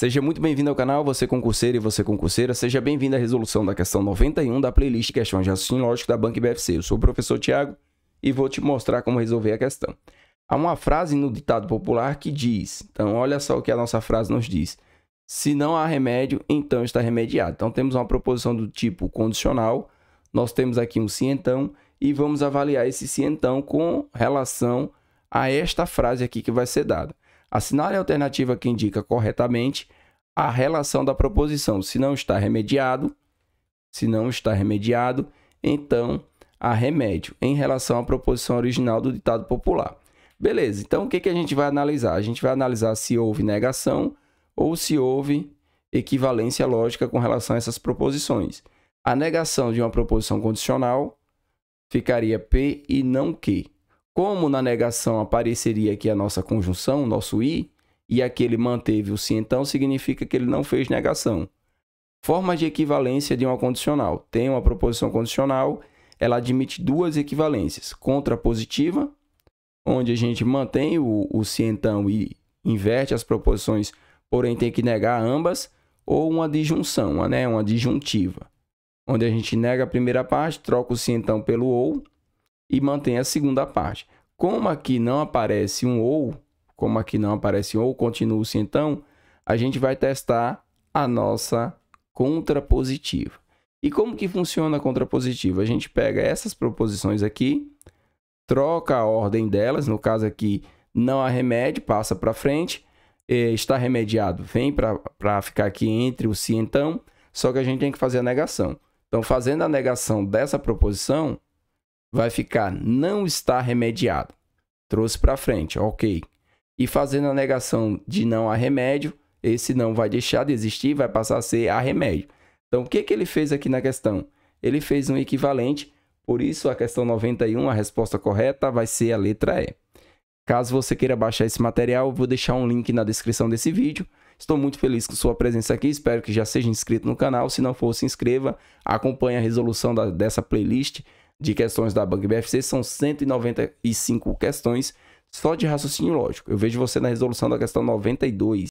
Seja muito bem-vindo ao canal, você concurseiro e você concurseira. Seja bem-vindo à resolução da questão 91 da playlist Questões de Raciocínio Lógico da Banca BFC. Eu sou o professor Tiago e vou te mostrar como resolver a questão. Há uma frase no ditado popular que diz, então olha só o que a nossa frase nos diz. Se não há remédio, então está remediado. Então temos uma proposição do tipo condicional, nós temos aqui um cientão e vamos avaliar esse cientão com relação a esta frase aqui que vai ser dada. Assinale a alternativa que indica corretamente a relação da proposição. Se não está remediado, se não está remediado, então há remédio em relação à proposição original do ditado popular. Beleza, então o que, que a gente vai analisar? A gente vai analisar se houve negação ou se houve equivalência lógica com relação a essas proposições. A negação de uma proposição condicional ficaria P e não Q. Como na negação apareceria aqui a nossa conjunção, nosso i, e aquele manteve o se então, significa que ele não fez negação. forma de equivalência de uma condicional. Tem uma proposição condicional, ela admite duas equivalências. Contrapositiva, onde a gente mantém o, o se então e inverte as proposições, porém tem que negar ambas, ou uma disjunção, né? uma disjuntiva, onde a gente nega a primeira parte, troca o se então pelo ou, e mantém a segunda parte. Como aqui não aparece um ou, como aqui não aparece um ou, continua-se então, a gente vai testar a nossa contrapositiva. E como que funciona a contrapositiva? A gente pega essas proposições aqui, troca a ordem delas, no caso aqui não há remédio, passa para frente, é, está remediado, vem para ficar aqui entre o se então, só que a gente tem que fazer a negação. Então, fazendo a negação dessa proposição, vai ficar não está remediado. Trouxe para frente, ok. E fazendo a negação de não a remédio, esse não vai deixar de existir, vai passar a ser a remédio. Então, o que, que ele fez aqui na questão? Ele fez um equivalente, por isso a questão 91, a resposta correta vai ser a letra E. Caso você queira baixar esse material, eu vou deixar um link na descrição desse vídeo. Estou muito feliz com sua presença aqui, espero que já seja inscrito no canal. Se não for, se inscreva, acompanhe a resolução da, dessa playlist de questões da Banca BFC são 195 questões só de raciocínio lógico. Eu vejo você na resolução da questão 92.